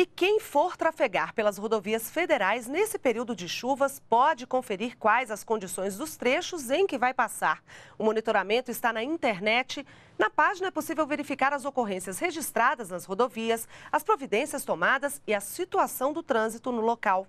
E quem for trafegar pelas rodovias federais nesse período de chuvas pode conferir quais as condições dos trechos em que vai passar. O monitoramento está na internet. Na página é possível verificar as ocorrências registradas nas rodovias, as providências tomadas e a situação do trânsito no local.